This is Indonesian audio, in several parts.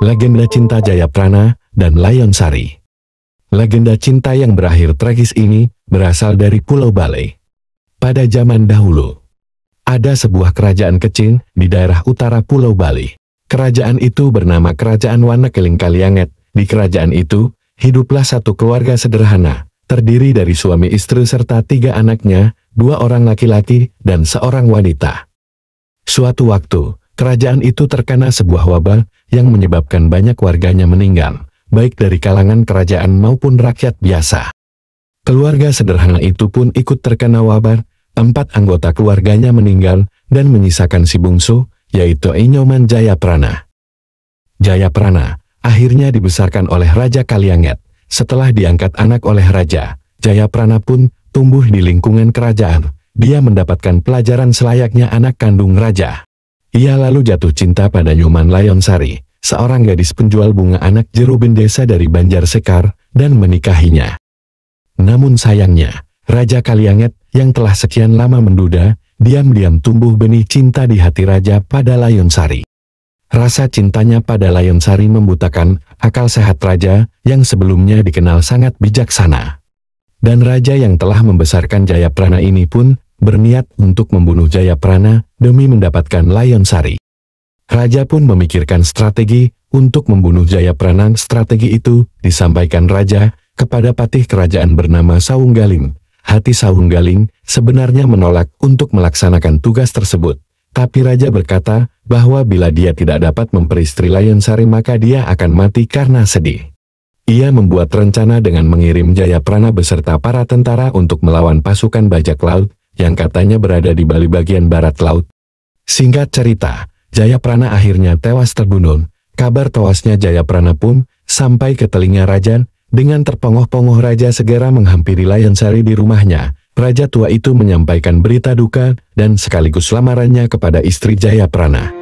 Legenda Cinta Jaya Prana, dan Lion Sari. Legenda cinta yang berakhir tragis ini berasal dari Pulau Bale. Pada zaman dahulu, ada sebuah kerajaan kecil di daerah utara Pulau Bali. Kerajaan itu bernama Kerajaan Wana Keling Kalianget. Di kerajaan itu, hiduplah satu keluarga sederhana, terdiri dari suami istri serta tiga anaknya, dua orang laki-laki dan seorang wanita. Suatu waktu, Kerajaan itu terkena sebuah wabah yang menyebabkan banyak warganya meninggal, baik dari kalangan kerajaan maupun rakyat biasa. Keluarga sederhana itu pun ikut terkena wabah, empat anggota keluarganya meninggal dan menyisakan si bungsu, yaitu Inyoman Jayaprana. Jayaprana akhirnya dibesarkan oleh Raja Kalianget. Setelah diangkat anak oleh Raja, Jayaprana pun tumbuh di lingkungan kerajaan. Dia mendapatkan pelajaran selayaknya anak kandung Raja. Ia lalu jatuh cinta pada Nyoman Layonsari, seorang gadis penjual bunga anak jerubin desa dari Banjar Sekar, dan menikahinya. Namun sayangnya, Raja Kalianget yang telah sekian lama menduda, diam-diam tumbuh benih cinta di hati Raja pada Layonsari. Rasa cintanya pada Layonsari membutakan akal sehat Raja yang sebelumnya dikenal sangat bijaksana. Dan Raja yang telah membesarkan Jayaprana ini pun berniat untuk membunuh Jaya Prana demi mendapatkan Lion Sari. Raja pun memikirkan strategi untuk membunuh Jaya Prana. Strategi itu disampaikan Raja kepada patih kerajaan bernama Saunggaling. Hati Saunggaling sebenarnya menolak untuk melaksanakan tugas tersebut. Tapi Raja berkata bahwa bila dia tidak dapat memperistri Lion Sari maka dia akan mati karena sedih. Ia membuat rencana dengan mengirim Jaya Prana beserta para tentara untuk melawan pasukan bajak laut yang katanya berada di Bali bagian barat laut. Singkat cerita, Jayaprana akhirnya tewas terbunuh. Kabar tewasnya Jayaprana pun sampai ke telinga Raja. dengan terpongoh-pongoh Raja segera menghampiri Layan Sari di rumahnya. Raja tua itu menyampaikan berita duka dan sekaligus lamarannya kepada istri Jayaprana.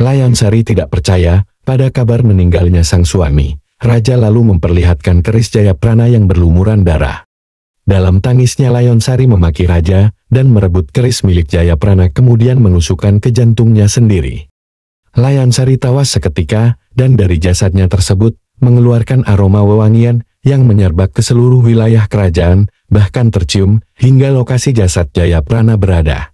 Layan Sari tidak percaya pada kabar meninggalnya sang suami. Raja lalu memperlihatkan keris Jayaprana yang berlumuran darah. Dalam tangisnya Layon Sari memaki Raja, dan merebut keris milik Jayaprana kemudian menusukkan ke jantungnya sendiri. Layon Sari tawas seketika, dan dari jasadnya tersebut, mengeluarkan aroma wewangian, yang menyerbak ke seluruh wilayah kerajaan, bahkan tercium, hingga lokasi jasad Jayaprana berada.